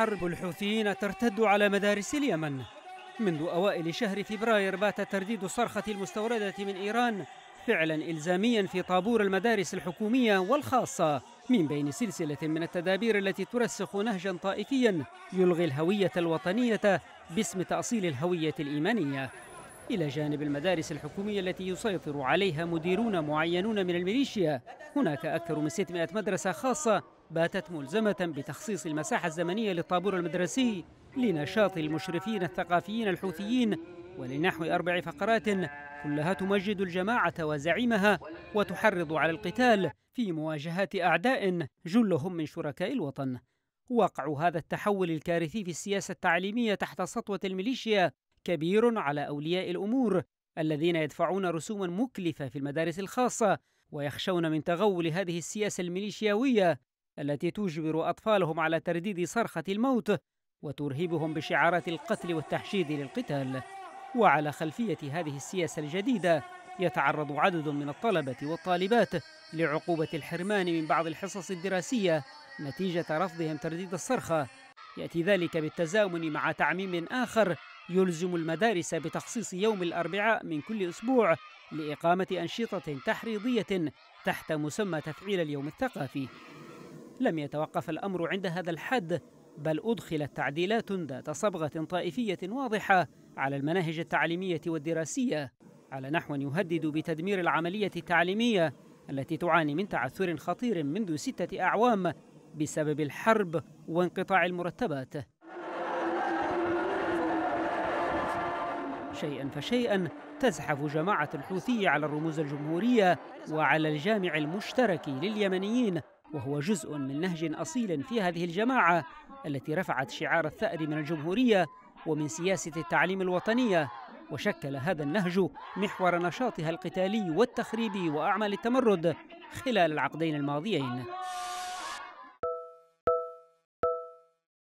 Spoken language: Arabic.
حرب الحوثيين ترتد على مدارس اليمن منذ أوائل شهر فبراير بات ترديد الصرخة المستوردة من إيران فعلا إلزاميا في طابور المدارس الحكومية والخاصة من بين سلسلة من التدابير التي ترسخ نهجا طائفيا يلغي الهوية الوطنية باسم تأصيل الهوية الإيمانية إلى جانب المدارس الحكومية التي يسيطر عليها مديرون معينون من الميليشيا هناك أكثر من 600 مدرسة خاصة باتت ملزمة بتخصيص المساحة الزمنية للطابور المدرسي لنشاط المشرفين الثقافيين الحوثيين ولنحو أربع فقرات كلها تمجد الجماعة وزعيمها وتحرض على القتال في مواجهة أعداء جلهم من شركاء الوطن وقع هذا التحول الكارثي في السياسة التعليمية تحت سطوة الميليشيا كبير على أولياء الأمور الذين يدفعون رسوما مكلفة في المدارس الخاصة ويخشون من تغول هذه السياسة الميليشياوية التي تجبر أطفالهم على ترديد صرخة الموت وترهبهم بشعارات القتل والتحشيد للقتال وعلى خلفية هذه السياسة الجديدة يتعرض عدد من الطلبة والطالبات لعقوبة الحرمان من بعض الحصص الدراسية نتيجة رفضهم ترديد الصرخة يأتي ذلك بالتزامن مع تعميم آخر يلزم المدارس بتخصيص يوم الأربعاء من كل أسبوع لإقامة أنشطة تحريضية تحت مسمى تفعيل اليوم الثقافي لم يتوقف الأمر عند هذا الحد بل أدخلت تعديلات ذات صبغة طائفية واضحة على المناهج التعليمية والدراسية على نحو يهدد بتدمير العملية التعليمية التي تعاني من تعثر خطير منذ ستة أعوام بسبب الحرب وانقطاع المرتبات شيئا فشيئا تزحف جماعة الحوثي على الرموز الجمهورية وعلى الجامع المشترك لليمنيين وهو جزء من نهج أصيل في هذه الجماعة التي رفعت شعار الثأر من الجمهورية ومن سياسة التعليم الوطنية وشكل هذا النهج محور نشاطها القتالي والتخريبي وأعمال التمرد خلال العقدين الماضيين